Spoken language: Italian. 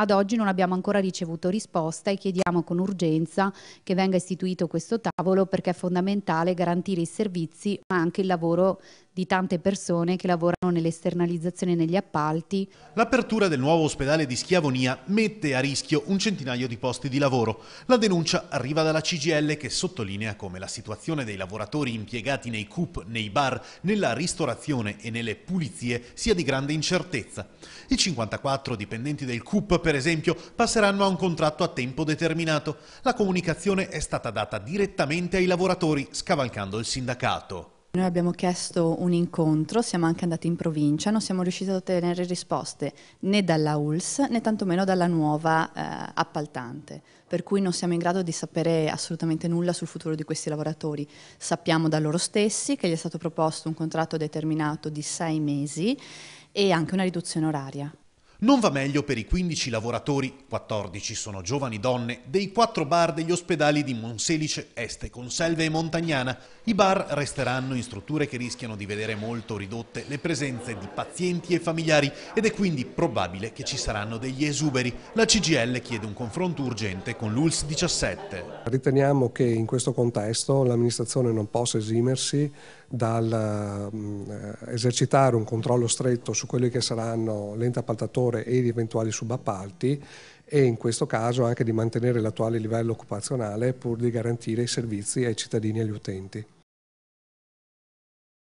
Ad oggi non abbiamo ancora ricevuto risposta e chiediamo con urgenza che venga istituito questo tavolo perché è fondamentale garantire i servizi ma anche il lavoro di tante persone che lavorano nell'esternalizzazione negli appalti. L'apertura del nuovo ospedale di Schiavonia mette a rischio un centinaio di posti di lavoro. La denuncia arriva dalla CGL che sottolinea come la situazione dei lavoratori impiegati nei CUP, nei bar, nella ristorazione e nelle pulizie sia di grande incertezza. I 54 dipendenti del CUP, per esempio, passeranno a un contratto a tempo determinato. La comunicazione è stata data direttamente ai lavoratori, scavalcando il sindacato. Noi abbiamo chiesto un incontro, siamo anche andati in provincia, non siamo riusciti ad ottenere risposte né dalla ULS né tantomeno dalla nuova eh, appaltante, per cui non siamo in grado di sapere assolutamente nulla sul futuro di questi lavoratori. Sappiamo da loro stessi che gli è stato proposto un contratto determinato di sei mesi e anche una riduzione oraria. Non va meglio per i 15 lavoratori, 14 sono giovani donne, dei quattro bar degli ospedali di Monselice, Este, Conselve e Montagnana. I bar resteranno in strutture che rischiano di vedere molto ridotte le presenze di pazienti e familiari ed è quindi probabile che ci saranno degli esuberi. La CGL chiede un confronto urgente con l'ULS 17. Riteniamo che in questo contesto l'amministrazione non possa esimersi dal eh, esercitare un controllo stretto su quelli che saranno l'ente appaltatore e gli eventuali subappalti e in questo caso anche di mantenere l'attuale livello occupazionale pur di garantire i servizi ai cittadini e agli utenti.